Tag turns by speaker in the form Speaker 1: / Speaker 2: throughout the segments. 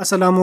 Speaker 1: Aslam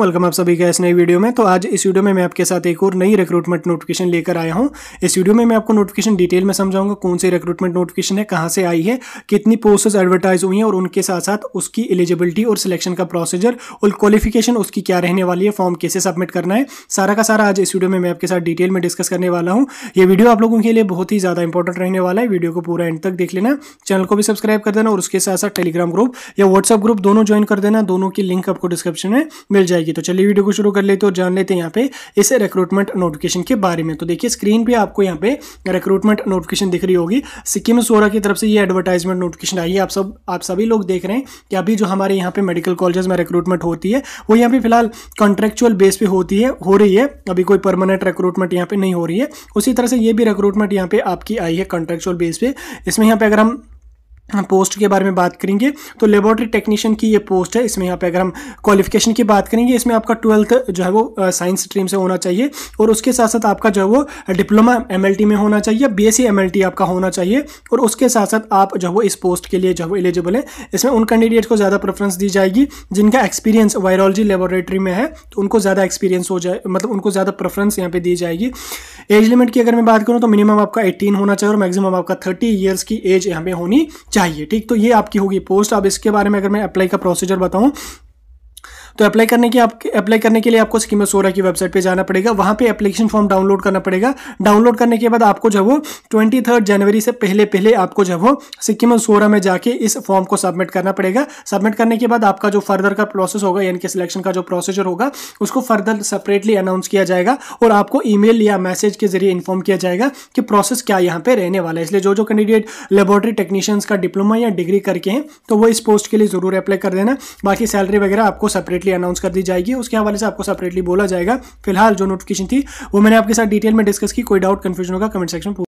Speaker 1: welcome आप सभी का इस नई वीडियो में तो आज इस वीडियो में मैं आपके साथ एक और नई रिक्रूटमेंट नोटिफिकेशन लेकर आया हूं इस वीडियो में मैं आपको नोटिफिकेशन डिटेल में समझाऊंगा कौन सी रिक्रूटमेंट नोटिफिकेशन है कहां से आई है कितनी पोस्ट एडवर्टाइज हुई हैं और उनके साथ साथ उसकी एलिजिबिलिटी और सिलेक्शन का प्रोसीजर और क्वालिफिकेशन उसकी क्या रहने वाली है फॉर्म कैसे सबमिट करना है सारा का सारा आज इस वीडियो में मैं आपके साथ डिटेल में डिस्कस करने वाला हूँ ये वीडियो आप लोगों के लिए बहुत ही ज़्यादा इंपॉर्टेंट रहने वाला है वीडियो को पूरा एंड तक देख लेना चैनल को भी सब्सक्राइब कर देना और उसके साथ साथ टेलीग्राम ग्रुप या व्हाट्सअप ग्रुप दोनों ज्वाइन कर देना दोनों की लिंक आपको डिस्क्रिप्शन डिस्क्रिप्शन में मिल जाएगी तो चलिए वीडियो को शुरू कर लेते हैं और जान लेते हैं यहाँ पे इस रिक्रूटमेंट नोटिफिकेशन के बारे में तो देखिए स्क्रीन पर आपको यहाँ पे रिक्रूटमेंट नोटिफिकेशन दिख रही होगी सिक्किम सोरा की तरफ से ये एडवर्टाइजमेंट नोटिफिकेशन आई है आप सब आप सभी लोग देख रहे हैं कि अभी जो हमारे यहाँ पे मेडिकल कॉलेज में रिक्रूटमेंट होती है वो यहाँ पे फिलहाल कॉन्ट्रेक्चुअल बेस पे होती है हो रही है अभी कोई परमानेंट रिक्रूटमेंट यहाँ पे नहीं हो रही है उसी तरह से ये भी रिक्रूटमेंट यहाँ पे आपकी आई है कॉन्ट्रेक्चुअल बेस पे इसमें यहाँ पे अगर हम पोस्ट के बारे में बात करेंगे तो लेबोरेटरी टेक्नीशियन की ये पोस्ट है इसमें यहाँ पे अगर हम क्वालिफिकेशन की बात करेंगे इसमें आपका ट्वेल्थ जो है वो साइंस स्ट्रीम से होना चाहिए और उसके साथ साथ आपका जो है वो डिप्लोमा एम में होना चाहिए बी एस e आपका होना चाहिए और उसके साथ साथ आप जो है वो इस पोस्ट के लिए जो है वो एलिजिबल है इसमें उन कैंडिडेट को ज़्यादा प्रेफरेंस दी जाएगी जिनका एक्सपीरियंस वायरोलॉजी लेबोरेटरी में है तो उनको ज़्यादा एक्सपीरियंस हो जाए मतलब उनको ज़्यादा प्रेफरेंस यहाँ पर दी जाएगी एज लिमिट की अगर मैं बात करूँ तो मिनिमम आपका 18 होना चाहिए और मैक्सिमम आपका 30 ईयर्स की एज यहाँ पे होनी चाहिए ठीक तो ये आपकी होगी पोस्ट अब इसके बारे में अगर मैं अप्लाई का प्रोसीजर बताऊँ तो अप्लाई करने की आप अप्लाई करने के लिए आपको स्कीमर सोरा की वेबसाइट पर जाना पड़ेगा वहाँ पर एप्लीकेशन फॉर्म डाउनलोड करना पड़ेगा डाउनलोड करने के बाद आपको जो है वो ट्वेंटी जनवरी से पहले पहले आपको जो है वो सिक्किम सोरा में जाके इस फॉर्म को सबमिट करना पड़ेगा सबमिट करने के बाद आपका जो फर्दर का प्रोसेस होगा यानी कि सिलेक्शन का जो प्रोसीजर होगा उसको फर्दर सेपरेटली अनाउंस किया जाएगा और आपको ईमेल या मैसेज के जरिए इन्फॉर्म किया जाएगा कि प्रोसेस क्या यहाँ पे रहने वाला है इसलिए जो जो कैंडिडेट लेबोरेटरी टेक्नीशियंस का डिप्लोमा या डिग्री करके हैं तो वो इस पोस्ट के लिए ज़रूर अप्लाई कर देना बाकी सैलरी वगैरह आपको सेपरेट सेपरेटली अनाउंस कर दी जाएगी उसके हवाले से आपको सेपरेटली बोला जाएगा फिलहाल जो नोटिफिकेशन थी वो मैंने आपके साथ डिटेल में डिस्कस की कोई डाउट कंफ्यूजन होगा कमेंट सेक्शन